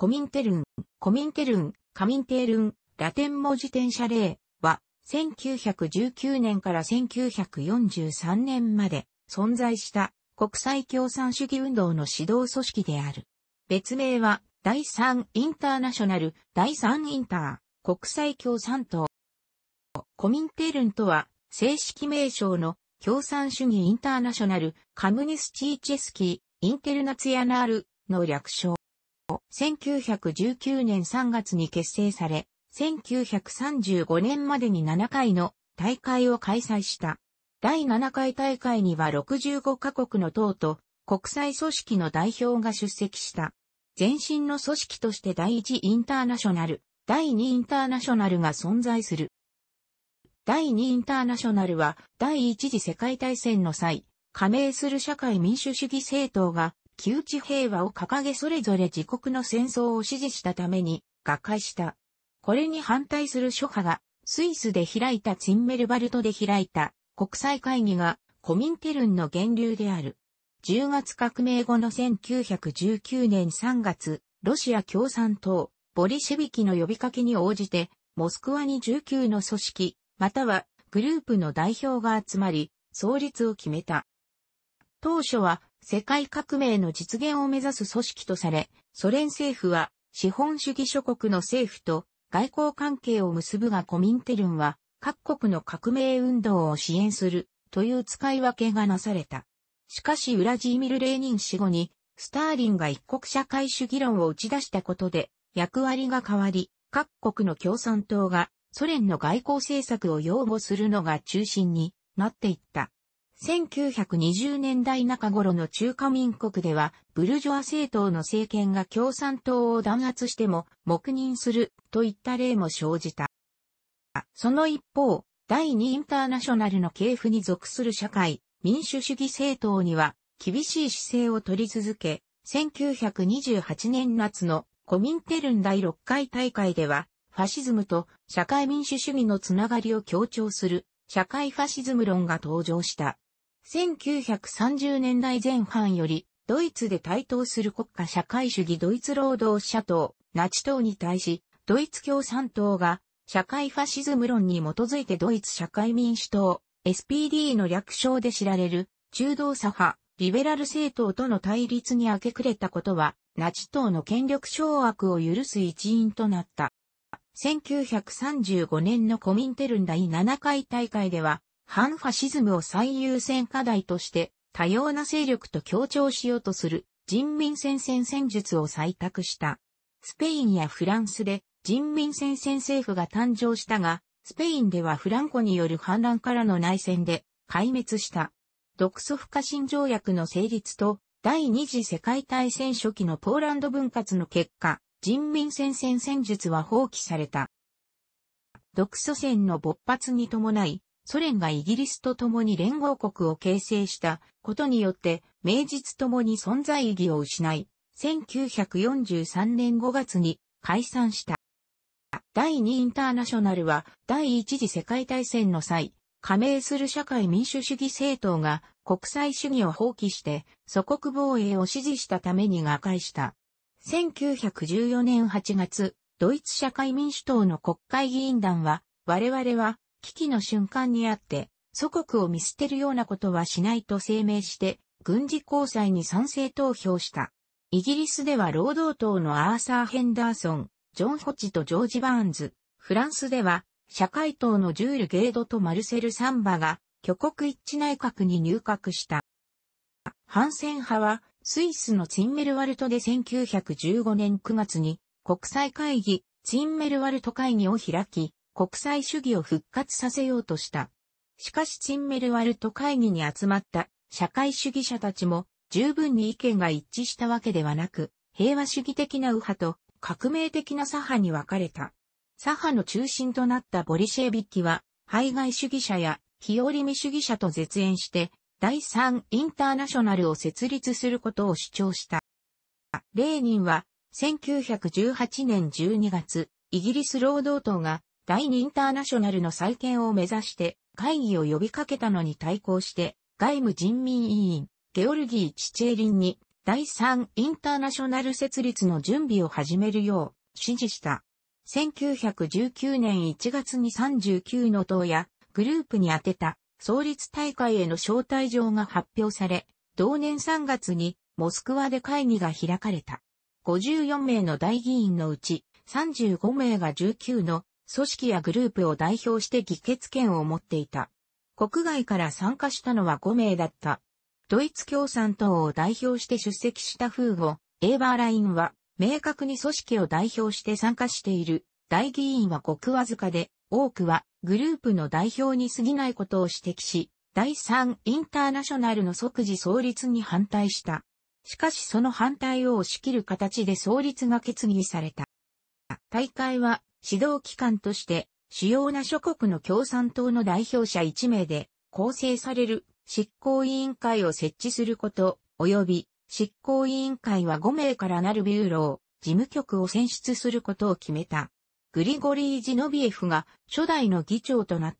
コミンテルン、コミンテルン、カミンテールン、ラテン文字転写例は、1919年から1943年まで存在した国際共産主義運動の指導組織である。別名は、第3インターナショナル、第3インター、国際共産党。コミンテルンとは、正式名称の共産主義インターナショナル、カムニスチーチェスキー、インテルナツヤナールの略称。1919年3月に結成され、1935年までに7回の大会を開催した。第7回大会には65カ国の党と国際組織の代表が出席した。前身の組織として第1インターナショナル、第2インターナショナルが存在する。第2インターナショナルは第一次世界大戦の際、加盟する社会民主主義政党が旧地平和を掲げそれぞれ自国の戦争を支持したために、瓦解した。これに反対する諸派が、スイスで開いたツィンメルバルトで開いた国際会議がコミンテルンの源流である。10月革命後の1919年3月、ロシア共産党、ボリシェビキの呼びかけに応じて、モスクワに19の組織、またはグループの代表が集まり、創立を決めた。当初は世界革命の実現を目指す組織とされ、ソ連政府は資本主義諸国の政府と外交関係を結ぶがコミンテルンは各国の革命運動を支援するという使い分けがなされた。しかしウラジーミル・レーニン死後にスターリンが一国社会主義論を打ち出したことで役割が変わり、各国の共産党がソ連の外交政策を擁護するのが中心になっていった。1920年代中頃の中華民国では、ブルジョア政党の政権が共産党を弾圧しても、黙認する、といった例も生じた。その一方、第2インターナショナルの系譜に属する社会、民主主義政党には、厳しい姿勢を取り続け、1928年夏のコミンテルン第6回大会では、ファシズムと社会民主主義のつながりを強調する社会ファシズム論が登場した。1930年代前半より、ドイツで台頭する国家社会主義ドイツ労働者党、ナチ党に対し、ドイツ共産党が、社会ファシズム論に基づいてドイツ社会民主党、SPD の略称で知られる、中道左派、リベラル政党との対立に明け暮れたことは、ナチ党の権力掌握を許す一因となった。1935年のコミンテルン第7回大会では、反ファシズムを最優先課題として多様な勢力と協調しようとする人民戦線戦術を採択した。スペインやフランスで人民戦線政府が誕生したが、スペインではフランコによる反乱からの内戦で壊滅した。独ソ不可侵条約の成立と第二次世界大戦初期のポーランド分割の結果、人民戦線戦術は放棄された。独ソ戦の勃発に伴い、ソ連がイギリスと共に連合国を形成したことによって、名実ともに存在意義を失い、1943年5月に解散した。第2インターナショナルは第一次世界大戦の際、加盟する社会民主主義政党が国際主義を放棄して祖国防衛を支持したために瓦解した。1914年8月、ドイツ社会民主党の国会議員団は、我々は危機の瞬間にあって、祖国を見捨てるようなことはしないと声明して、軍事交際に賛成投票した。イギリスでは労働党のアーサー・ヘンダーソン、ジョン・ホチとジョージ・バーンズ、フランスでは社会党のジュール・ゲードとマルセル・サンバが挙国一致内閣に入閣した。反戦派はスイスのツィンメルワルトで1915年9月に国際会議ツィンメルワルト会議を開き、国際主義を復活させようとした。しかしチンメルワルト会議に集まった社会主義者たちも十分に意見が一致したわけではなく、平和主義的な右派と革命的な左派に分かれた。左派の中心となったボリシェービッキは、排外主義者や日和見主義者と絶縁して、第三インターナショナルを設立することを主張した。レーニンは、1918年12月、イギリス労働党が第2インターナショナルの再建を目指して会議を呼びかけたのに対抗して外務人民委員ゲオルギー・チチェーリンに第3インターナショナル設立の準備を始めるよう指示した。1919年1月に39の党やグループに宛てた創立大会への招待状が発表され、同年3月にモスクワで会議が開かれた。54名の大議員のうち35名が19の組織やグループを代表して議決権を持っていた。国外から参加したのは5名だった。ドイツ共産党を代表して出席したフーゴ、エーバーラインは、明確に組織を代表して参加している。大議員はごくわずかで、多くはグループの代表に過ぎないことを指摘し、第3インターナショナルの即時創立に反対した。しかしその反対を押し切る形で創立が決議された。大会は指導機関として、主要な諸国の共産党の代表者1名で構成される執行委員会を設置すること、及び執行委員会は5名からなるビューロー、事務局を選出することを決めた。グリゴリー・ジノビエフが初代の議長となっ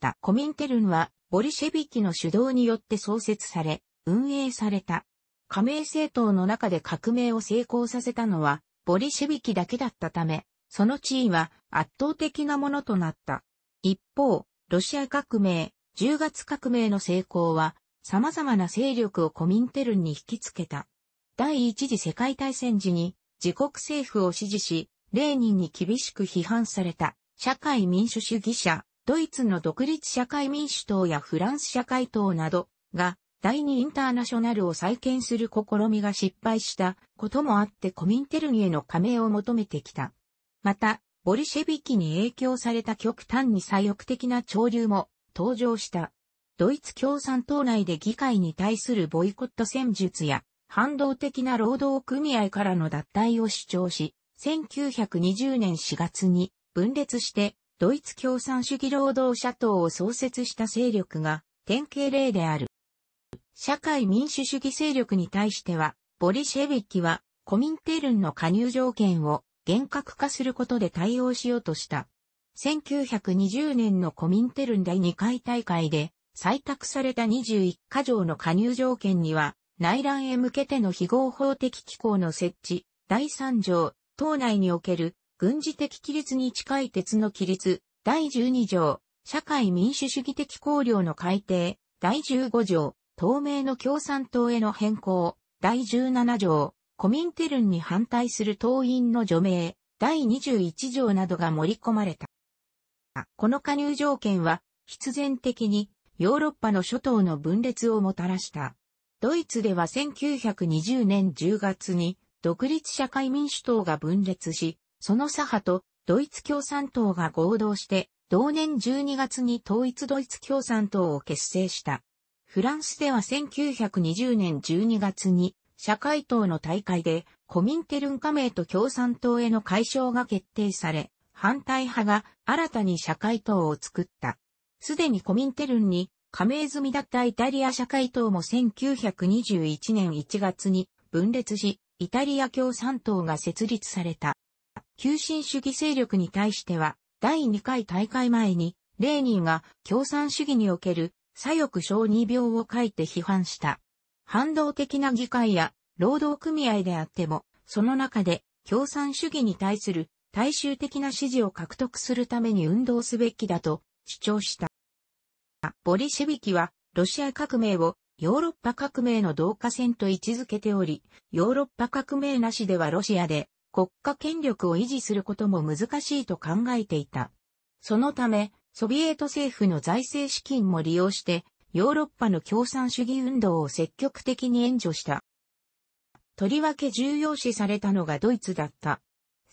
た。コミンテルンはボリシェビキの主導によって創設され、運営された。加盟政党の中で革命を成功させたのは、ボリシェビキだけだったため、その地位は圧倒的なものとなった。一方、ロシア革命、10月革命の成功は、様々な勢力をコミンテルンに引きつけた。第一次世界大戦時に、自国政府を支持し、レーニンに厳しく批判された、社会民主主義者、ドイツの独立社会民主党やフランス社会党などが、第二インターナショナルを再建する試みが失敗したこともあってコミンテルンへの加盟を求めてきた。また、ボリシェビキに影響された極端に左翼的な潮流も登場した。ドイツ共産党内で議会に対するボイコット戦術や反動的な労働組合からの脱退を主張し、1920年4月に分裂してドイツ共産主義労働者党を創設した勢力が典型例である。社会民主主義勢力に対しては、ボリシェビキはコミンテルンの加入条件を厳格化することで対応しようとした。1920年のコミンテルン第2回大会で採択された21カ条の加入条件には、内乱へ向けての非合法的機構の設置、第3条、党内における軍事的規律に近い鉄の規律、第12条、社会民主主義的考慮の改定、第15条、透明の共産党への変更、第17条、コミンテルンに反対する党員の除名、第21条などが盛り込まれた。この加入条件は、必然的にヨーロッパの諸島の分裂をもたらした。ドイツでは1920年10月に独立社会民主党が分裂し、その左派とドイツ共産党が合同して、同年12月に統一ドイツ共産党を結成した。フランスでは1920年12月に社会党の大会で、コミンテルン加盟と共産党への解消が決定され、反対派が新たに社会党を作った。すでにコミンテルンに加盟済みだったイタリア社会党も1921年1月に分裂し、イタリア共産党が設立された。急進主義勢力に対しては、第2回大会前に、レーニンが共産主義における左翼小児病を書いて批判した。反動的な議会や労働組合であっても、その中で共産主義に対する大衆的な支持を獲得するために運動すべきだと主張した。ボリシェビキはロシア革命をヨーロッパ革命の同化線と位置づけており、ヨーロッパ革命なしではロシアで国家権力を維持することも難しいと考えていた。そのため、ソビエト政府の財政資金も利用してヨーロッパの共産主義運動を積極的に援助した。とりわけ重要視されたのがドイツだった。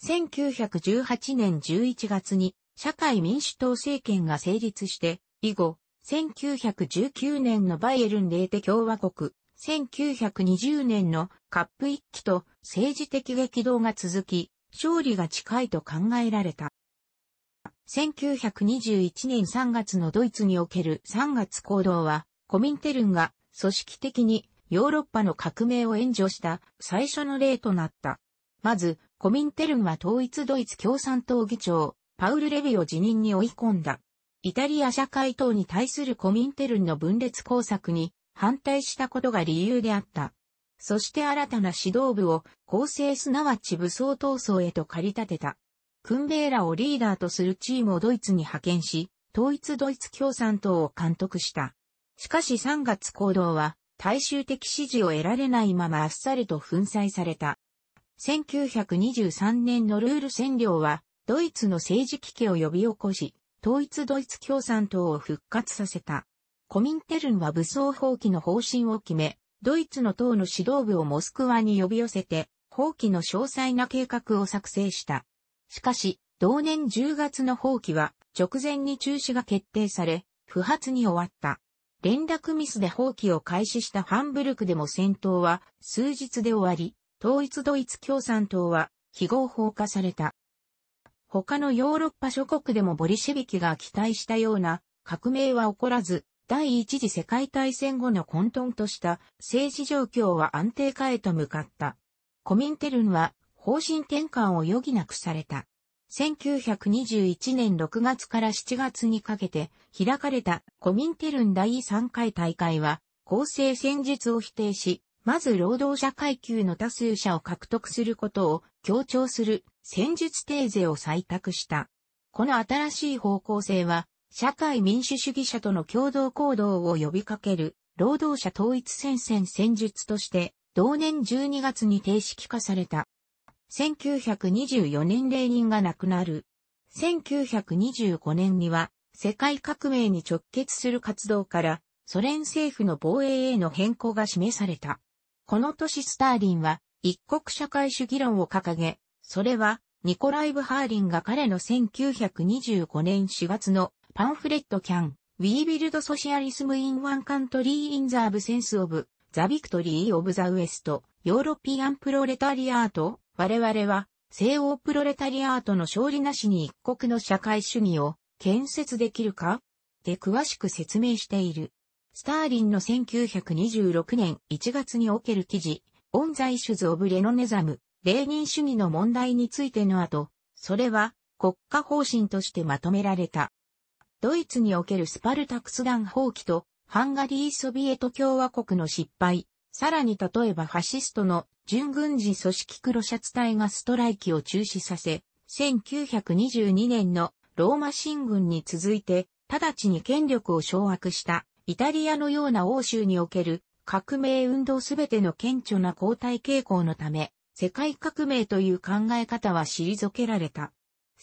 1918年11月に社会民主党政権が成立して、以後、1919年のバイエルン・レーテ共和国、1920年のカップ一揆と政治的激動が続き、勝利が近いと考えられた。1921年3月のドイツにおける3月行動は、コミンテルンが組織的にヨーロッパの革命を援助した最初の例となった。まず、コミンテルンは統一ドイツ共産党議長、パウル・レビを辞任に追い込んだ。イタリア社会党に対するコミンテルンの分裂工作に反対したことが理由であった。そして新たな指導部を公正すなわち武装闘争へと駆り立てた。クンベーラをリーダーとするチームをドイツに派遣し、統一ドイツ共産党を監督した。しかし3月行動は、大衆的支持を得られないままあっさりと粉砕された。1923年のルール占領は、ドイツの政治危機を呼び起こし、統一ドイツ共産党を復活させた。コミンテルンは武装放棄の方針を決め、ドイツの党の指導部をモスクワに呼び寄せて、放棄の詳細な計画を作成した。しかし、同年10月の放棄は直前に中止が決定され、不発に終わった。連絡ミスで放棄を開始したハンブルクでも戦闘は数日で終わり、統一ドイツ共産党は非合法化された。他のヨーロッパ諸国でもボリシェビキが期待したような革命は起こらず、第一次世界大戦後の混沌とした政治状況は安定化へと向かった。コミンテルンは方針転換を余儀なくされた。1921年6月から7月にかけて開かれたコミンテルン第3回大会は、公正戦術を否定し、まず労働者階級の多数者を獲得することを強調する戦術定税を採択した。この新しい方向性は、社会民主主義者との共同行動を呼びかける労働者統一戦線戦術として、同年12月に定式化された。1924年レーニンが亡くなる。1925年には、世界革命に直結する活動から、ソ連政府の防衛への変更が示された。この年スターリンは、一国社会主義論を掲げ、それは、ニコライブ・ハーリンが彼の1925年4月のパンフレットキャン、We Build Socialism in One Country in the Absence of the Victory of the West European Proletariat 我々は西欧プロレタリアートの勝利なしに一国の社会主義を建設できるかで詳しく説明している。スターリンの1926年1月における記事、オンザイシュズ・オブ・レノネザム、レーニン主義の問題についての後、それは国家方針としてまとめられた。ドイツにおけるスパルタクス団放棄とハンガリー・ソビエト共和国の失敗、さらに例えばファシストの準軍事組織黒シャツ隊がストライキを中止させ、1922年のローマ新軍に続いて、直ちに権力を掌握したイタリアのような欧州における革命運動すべての顕著な後退傾向のため、世界革命という考え方は退けられた。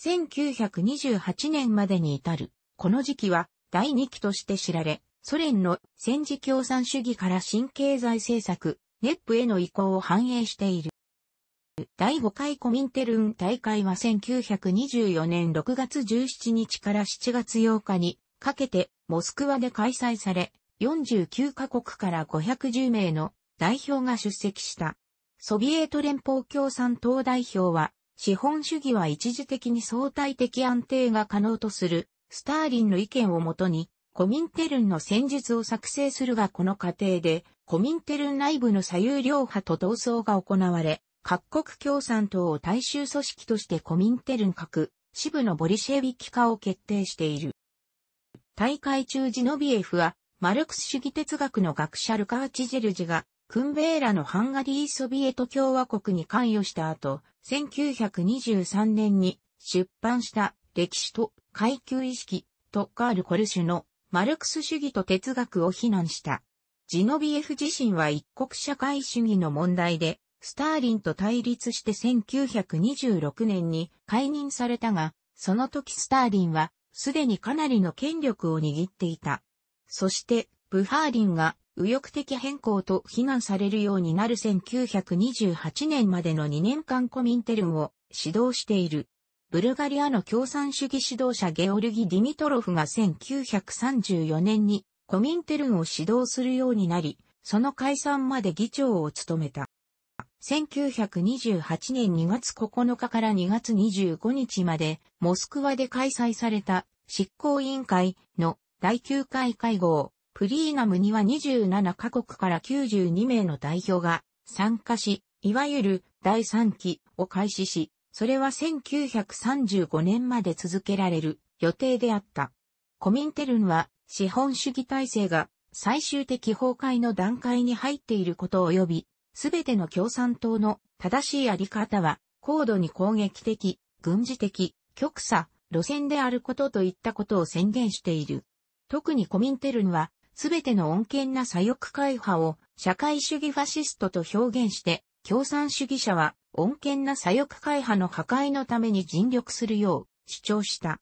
1928年までに至る、この時期は第2期として知られ、ソ連の戦時共産主義から新経済政策、ネップへの移行を反映している。第5回コミンテルン大会は1924年6月17日から7月8日にかけてモスクワで開催され、49カ国から510名の代表が出席した。ソビエト連邦共産党代表は、資本主義は一時的に相対的安定が可能とする、スターリンの意見をもとに、コミンテルンの戦術を作成するがこの過程で、コミンテルン内部の左右両派と闘争が行われ、各国共産党を大衆組織としてコミンテルン各支部のボリシェビキ化を決定している。大会中ジノビエフは、マルクス主義哲学の学者ルカーチジェルジが、クンベーラのハンガリーソビエト共和国に関与した後、1923年に出版した歴史と階級意識、とカール・コルシュのマルクス主義と哲学を非難した。ジノビエフ自身は一国社会主義の問題で、スターリンと対立して1926年に解任されたが、その時スターリンは、すでにかなりの権力を握っていた。そして、ブハーリンが右翼的変更と非難されるようになる1928年までの2年間コミンテルンを指導している。ブルガリアの共産主義指導者ゲオルギ・ディミトロフが1934年にコミンテルンを指導するようになり、その解散まで議長を務めた。1928年2月9日から2月25日まで、モスクワで開催された執行委員会の第9回会合、プリーナムには27カ国から92名の代表が参加し、いわゆる第3期を開始し、それは1935年まで続けられる予定であった。コミンテルンは資本主義体制が最終的崩壊の段階に入っていることを及び、すべての共産党の正しいあり方は、高度に攻撃的、軍事的、極左、路線であることといったことを宣言している。特にコミンテルンは、すべての穏健な左翼会派を社会主義ファシストと表現して、共産主義者は穏健な左翼会派の破壊のために尽力するよう主張した。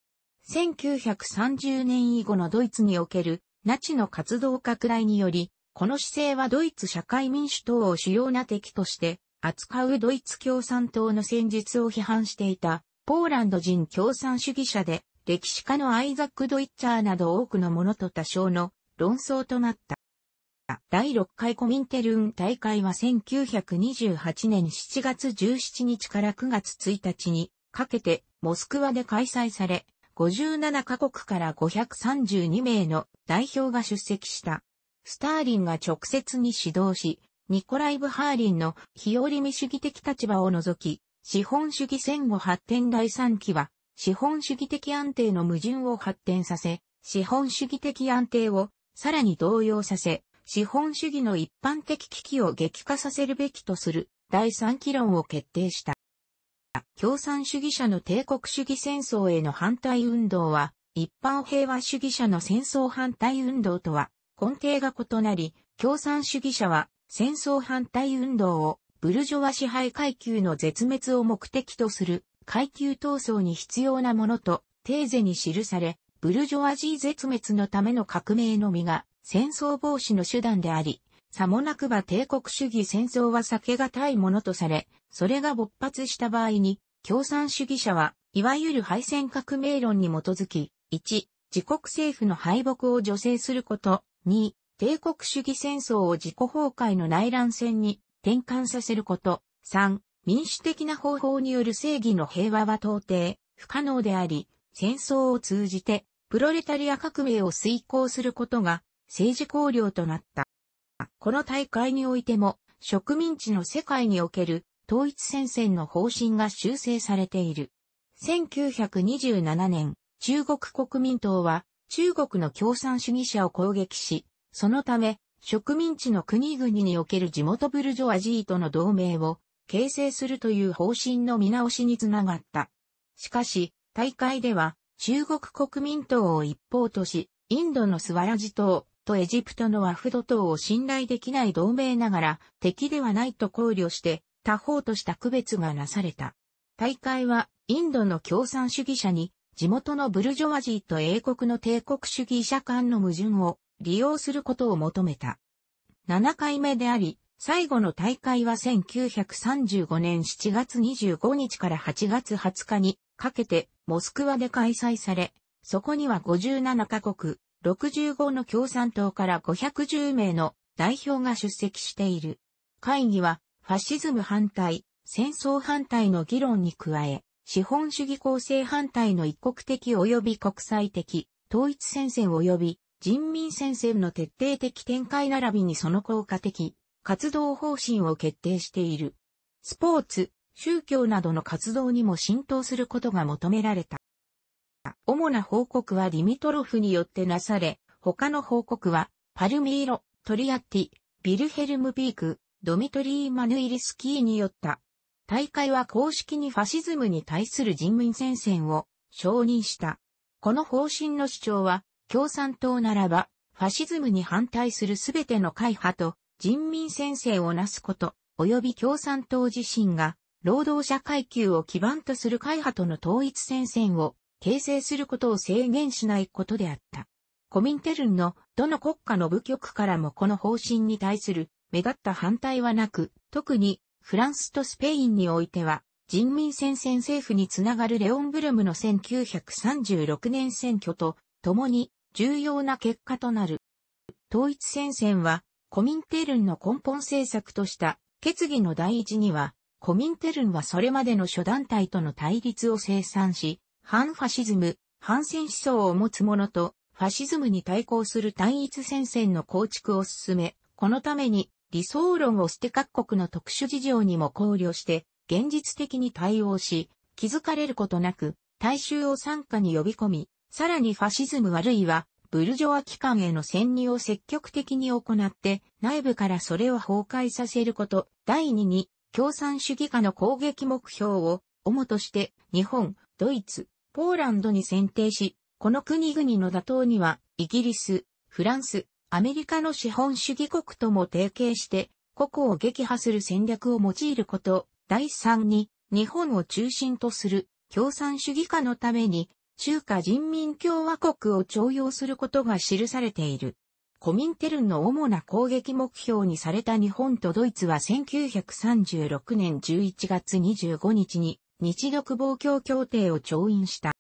1930年以後のドイツにおけるナチの活動拡大により、この姿勢はドイツ社会民主党を主要な敵として扱うドイツ共産党の戦術を批判していたポーランド人共産主義者で歴史家のアイザック・ドイッチャーなど多くの者と多少の論争となった。第6回コミンテルン大会は1928年7月17日から9月1日にかけてモスクワで開催され、57カ国から532名の代表が出席した。スターリンが直接に指導し、ニコライ・ブハーリンの日和見主義的立場を除き、資本主義戦後発展第3期は、資本主義的安定の矛盾を発展させ、資本主義的安定をさらに動揺させ、資本主義の一般的危機を激化させるべきとする第3期論を決定した。共産主義者の帝国主義戦争への反対運動は、一般平和主義者の戦争反対運動とは、根底が異なり、共産主義者は戦争反対運動をブルジョワ支配階級の絶滅を目的とする階級闘争に必要なものと、テーゼに記され、ブルジョワジー絶滅のための革命のみが戦争防止の手段であり、さもなくば帝国主義戦争は避けがたいものとされ、それが勃発した場合に共産主義者は、いわゆる敗戦革命論に基づき、1、自国政府の敗北を助成すること、2、帝国主義戦争を自己崩壊の内乱戦に転換させること、3、民主的な方法による正義の平和は到底不可能であり、戦争を通じてプロレタリア革命を遂行することが政治綱領となった。この大会においても植民地の世界における統一戦線の方針が修正されている。1927年、中国国民党は中国の共産主義者を攻撃し、そのため植民地の国々における地元ブルジョアジーとの同盟を形成するという方針の見直しにつながった。しかし、大会では中国国民党を一方とし、インドのスワラジ島とエジプトのワフド島を信頼できない同盟ながら敵ではないと考慮して他方とした区別がなされた。大会はインドの共産主義者に地元のブルジョワジーと英国の帝国主義者間の矛盾を利用することを求めた。7回目であり、最後の大会は1935年7月25日から8月20日にかけてモスクワで開催され、そこには57カ国、65の共産党から510名の代表が出席している。会議はァシズム反対、戦争反対の議論に加え、資本主義構成反対の一国的及び国際的、統一戦線及び人民戦線の徹底的展開並びにその効果的、活動方針を決定している。スポーツ、宗教などの活動にも浸透することが求められた。主な報告はリミトロフによってなされ、他の報告は、パルミーロ、トリアッティ、ビルヘルムピーク、ドミトリー・マヌイリスキーによった。大会は公式にファシズムに対する人民戦線を承認した。この方針の主張は、共産党ならば、ファシズムに反対するすべての会派と人民戦線をなすこと、及び共産党自身が、労働者階級を基盤とする会派との統一戦線を形成することを制限しないことであった。コミンテルンのどの国家の部局からもこの方針に対する目立った反対はなく、特にフランスとスペインにおいては、人民戦線政府につながるレオンブルムの1936年選挙と共に重要な結果となる。統一戦線はコミンテルンの根本政策とした決議の第一には、コミンテルンはそれまでの諸団体との対立を清算し、反ファシズム、反戦思想を持つ者と、ファシズムに対抗する単一戦線の構築を進め、このために理想論を捨て各国の特殊事情にも考慮して、現実的に対応し、気づかれることなく、大衆を参加に呼び込み、さらにファシズムあるいは、ブルジョワ機関への潜入を積極的に行って、内部からそれを崩壊させること。第二に、共産主義化の攻撃目標を、主として、日本、ドイツ、ポーランドに選定し、この国々の打倒には、イギリス、フランス、アメリカの資本主義国とも提携して、個々を撃破する戦略を用いること、第3に、日本を中心とする共産主義化のために、中華人民共和国を徴用することが記されている。コミンテルンの主な攻撃目標にされた日本とドイツは1936年11月25日に日独防共協定を調印した。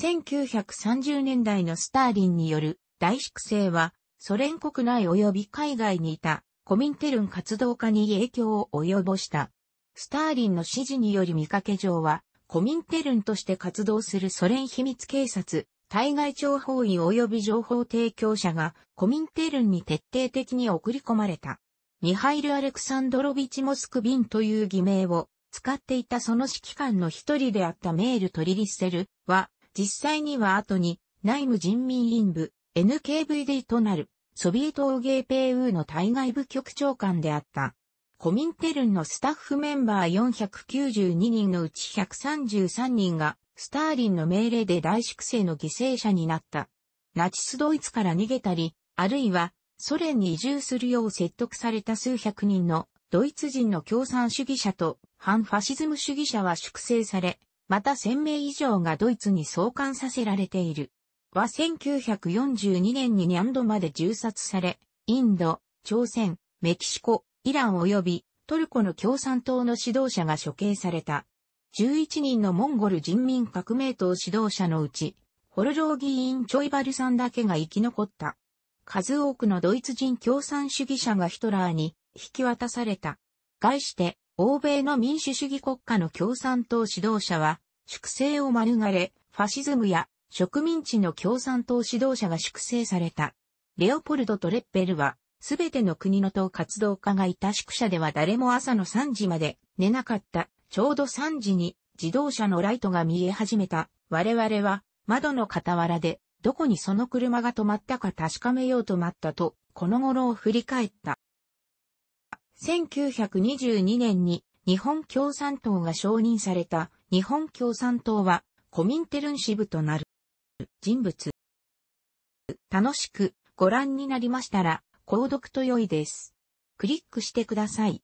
1930年代のスターリンによる大粛清はソ連国内及び海外にいたコミンテルン活動家に影響を及ぼした。スターリンの指示により見かけ上は、コミンテルンとして活動するソ連秘密警察、対外情報員及び情報提供者がコミンテルンに徹底的に送り込まれた。ミハイル・アレクサンドロビチ・モスクビンという偽名を使っていたその指揮官の一人であったメール・トリリッセルは、実際には後に内務人民委員部 NKVD となる。ソビエトゲ芸ペーウーの対外部局長官であった。コミンテルンのスタッフメンバー492人のうち133人が、スターリンの命令で大粛清の犠牲者になった。ナチスドイツから逃げたり、あるいは、ソ連に移住するよう説得された数百人のドイツ人の共産主義者と反ファシズム主義者は粛清され、また1000名以上がドイツに送還させられている。は1942年にニャンドまで銃殺され、インド、朝鮮、メキシコ、イラン及びトルコの共産党の指導者が処刑された。11人のモンゴル人民革命党指導者のうち、ホルロー議員チョイバルさんだけが生き残った。数多くのドイツ人共産主義者がヒトラーに引き渡された。概して、欧米の民主主義国家の共産党指導者は、粛清を免れ、ファシズムや植民地の共産党指導者が粛清された。レオポルドとレッペルは、すべての国の党活動家がいた宿舎では誰も朝の3時まで寝なかった。ちょうど3時に自動車のライトが見え始めた。我々は窓の傍らでどこにその車が止まったか確かめようと待ったと、この頃を振り返った。1922年に日本共産党が承認された日本共産党はコミンテルン支部となる。人物。楽しくご覧になりましたら、購読と良いです。クリックしてください。